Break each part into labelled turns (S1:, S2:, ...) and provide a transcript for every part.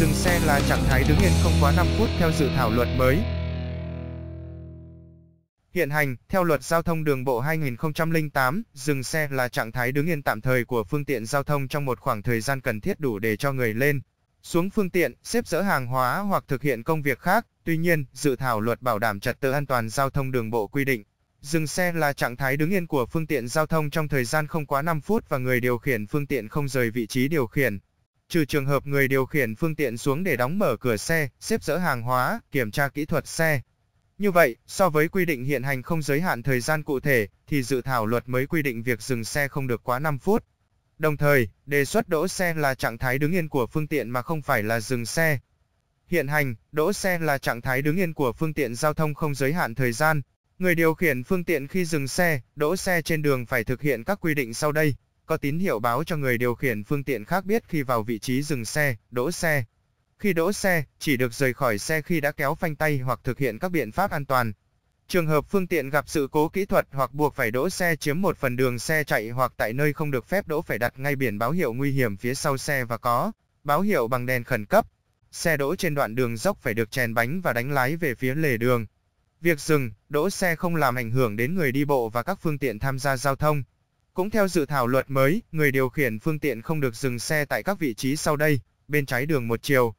S1: dừng xe là trạng thái đứng yên không quá 5 phút theo dự thảo luật mới. Hiện hành, theo luật giao thông đường bộ 2008, dừng xe là trạng thái đứng yên tạm thời của phương tiện giao thông trong một khoảng thời gian cần thiết đủ để cho người lên, xuống phương tiện, xếp dỡ hàng hóa hoặc thực hiện công việc khác. Tuy nhiên, dự thảo luật bảo đảm trật tự an toàn giao thông đường bộ quy định, dừng xe là trạng thái đứng yên của phương tiện giao thông trong thời gian không quá 5 phút và người điều khiển phương tiện không rời vị trí điều khiển trừ trường hợp người điều khiển phương tiện xuống để đóng mở cửa xe, xếp dỡ hàng hóa, kiểm tra kỹ thuật xe. Như vậy, so với quy định hiện hành không giới hạn thời gian cụ thể, thì dự thảo luật mới quy định việc dừng xe không được quá 5 phút. Đồng thời, đề xuất đỗ xe là trạng thái đứng yên của phương tiện mà không phải là dừng xe. Hiện hành, đỗ xe là trạng thái đứng yên của phương tiện giao thông không giới hạn thời gian. Người điều khiển phương tiện khi dừng xe, đỗ xe trên đường phải thực hiện các quy định sau đây có tín hiệu báo cho người điều khiển phương tiện khác biết khi vào vị trí dừng xe, đỗ xe. Khi đỗ xe, chỉ được rời khỏi xe khi đã kéo phanh tay hoặc thực hiện các biện pháp an toàn. Trường hợp phương tiện gặp sự cố kỹ thuật hoặc buộc phải đỗ xe chiếm một phần đường xe chạy hoặc tại nơi không được phép đỗ phải đặt ngay biển báo hiệu nguy hiểm phía sau xe và có báo hiệu bằng đèn khẩn cấp. Xe đỗ trên đoạn đường dốc phải được chèn bánh và đánh lái về phía lề đường. Việc dừng, đỗ xe không làm ảnh hưởng đến người đi bộ và các phương tiện tham gia giao thông. Cũng theo dự thảo luật mới, người điều khiển phương tiện không được dừng xe tại các vị trí sau đây, bên trái đường một chiều.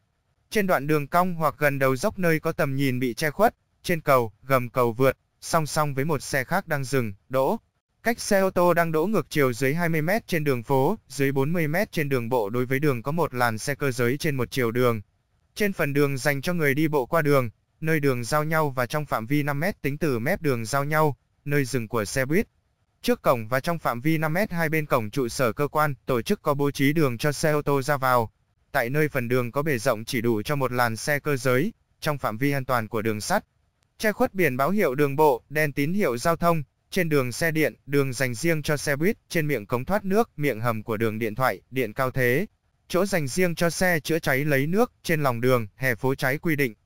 S1: Trên đoạn đường cong hoặc gần đầu dốc nơi có tầm nhìn bị che khuất, trên cầu, gầm cầu vượt, song song với một xe khác đang dừng, đỗ. Cách xe ô tô đang đỗ ngược chiều dưới 20m trên đường phố, dưới 40m trên đường bộ đối với đường có một làn xe cơ giới trên một chiều đường. Trên phần đường dành cho người đi bộ qua đường, nơi đường giao nhau và trong phạm vi 5m tính từ mép đường giao nhau, nơi dừng của xe buýt, Trước cổng và trong phạm vi 5m hai bên cổng trụ sở cơ quan, tổ chức có bố trí đường cho xe ô tô ra vào. Tại nơi phần đường có bề rộng chỉ đủ cho một làn xe cơ giới, trong phạm vi an toàn của đường sắt. Che khuất biển báo hiệu đường bộ, đèn tín hiệu giao thông, trên đường xe điện, đường dành riêng cho xe buýt, trên miệng cống thoát nước, miệng hầm của đường điện thoại, điện cao thế. Chỗ dành riêng cho xe chữa cháy lấy nước, trên lòng đường, hè phố cháy quy định.